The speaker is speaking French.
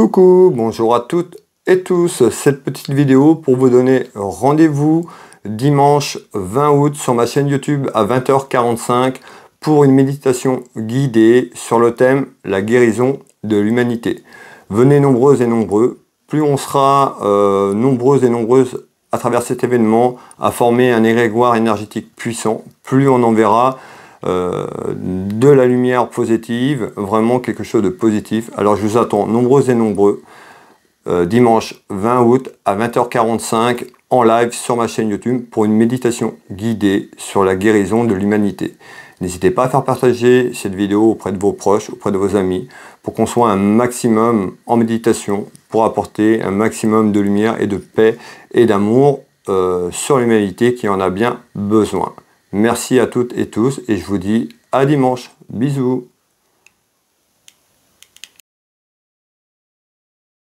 Coucou, bonjour à toutes et tous. Cette petite vidéo pour vous donner rendez-vous dimanche 20 août sur ma chaîne YouTube à 20h45 pour une méditation guidée sur le thème la guérison de l'humanité. Venez nombreuses et nombreux. Plus on sera euh, nombreuses et nombreuses à travers cet événement à former un égrégoire énergétique puissant, plus on en verra euh, de la lumière positive, vraiment quelque chose de positif. Alors je vous attends nombreux et nombreux euh, dimanche 20 août à 20h45 en live sur ma chaîne YouTube pour une méditation guidée sur la guérison de l'humanité. N'hésitez pas à faire partager cette vidéo auprès de vos proches, auprès de vos amis, pour qu'on soit un maximum en méditation, pour apporter un maximum de lumière et de paix et d'amour euh, sur l'humanité qui en a bien besoin. Merci à toutes et tous et je vous dis à dimanche. Bisous